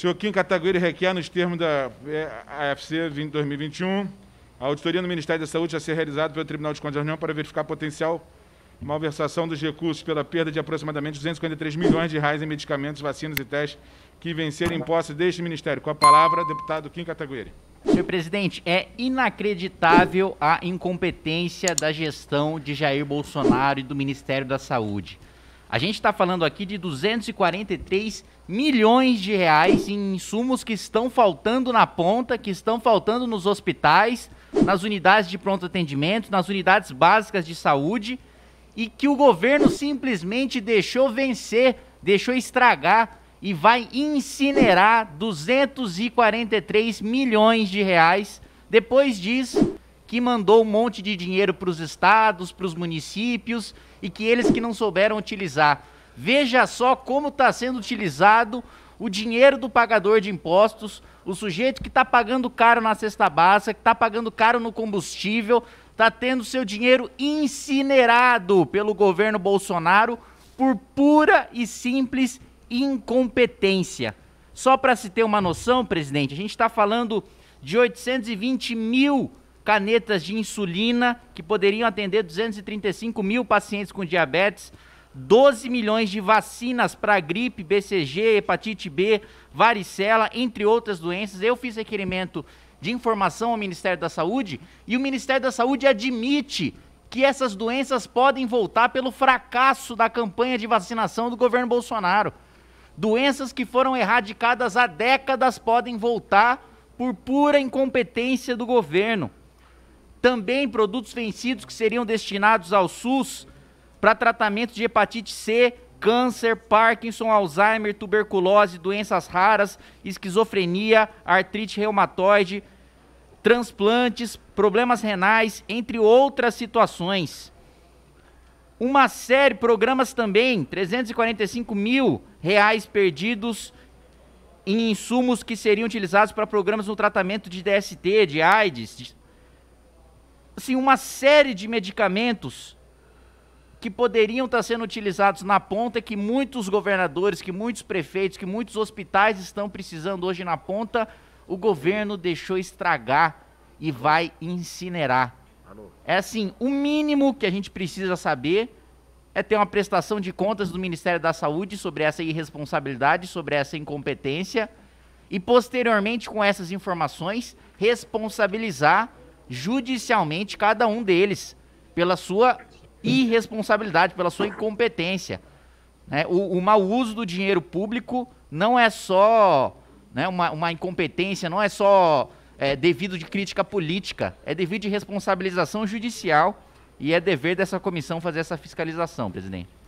Senhor Kim Kataguiri requer, nos termos da é, AFC 2021, a auditoria no Ministério da Saúde a ser realizada pelo Tribunal de Contas da União para verificar potencial malversação dos recursos pela perda de aproximadamente 253 milhões de reais em medicamentos, vacinas e testes que vencerem em posse deste Ministério. Com a palavra, deputado Kim Kataguiri. Senhor presidente, é inacreditável a incompetência da gestão de Jair Bolsonaro e do Ministério da Saúde. A gente está falando aqui de 243 milhões de reais em insumos que estão faltando na ponta, que estão faltando nos hospitais, nas unidades de pronto atendimento, nas unidades básicas de saúde e que o governo simplesmente deixou vencer, deixou estragar e vai incinerar 243 milhões de reais. Depois disso, que mandou um monte de dinheiro para os estados, para os municípios e que eles que não souberam utilizar. Veja só como está sendo utilizado o dinheiro do pagador de impostos, o sujeito que está pagando caro na cesta básica, que está pagando caro no combustível, está tendo seu dinheiro incinerado pelo governo Bolsonaro por pura e simples incompetência. Só para se ter uma noção, presidente, a gente está falando de 820 mil canetas de insulina que poderiam atender 235 mil pacientes com diabetes, 12 milhões de vacinas para gripe, BCG, hepatite B, varicela, entre outras doenças. Eu fiz requerimento de informação ao Ministério da Saúde e o Ministério da Saúde admite que essas doenças podem voltar pelo fracasso da campanha de vacinação do governo Bolsonaro. Doenças que foram erradicadas há décadas podem voltar por pura incompetência do governo também produtos vencidos que seriam destinados ao SUS para tratamento de hepatite C, câncer, Parkinson, Alzheimer, tuberculose, doenças raras, esquizofrenia, artrite reumatoide, transplantes, problemas renais, entre outras situações. Uma série, programas também, 345 mil reais perdidos em insumos que seriam utilizados para programas no tratamento de DST, de AIDS, de assim, uma série de medicamentos que poderiam estar sendo utilizados na ponta, que muitos governadores, que muitos prefeitos, que muitos hospitais estão precisando hoje na ponta, o governo deixou estragar e vai incinerar. É assim, o mínimo que a gente precisa saber é ter uma prestação de contas do Ministério da Saúde sobre essa irresponsabilidade, sobre essa incompetência e posteriormente com essas informações responsabilizar judicialmente cada um deles pela sua irresponsabilidade, pela sua incompetência. Né? O, o mau uso do dinheiro público não é só né, uma, uma incompetência, não é só é, devido de crítica política, é devido de responsabilização judicial e é dever dessa comissão fazer essa fiscalização, presidente.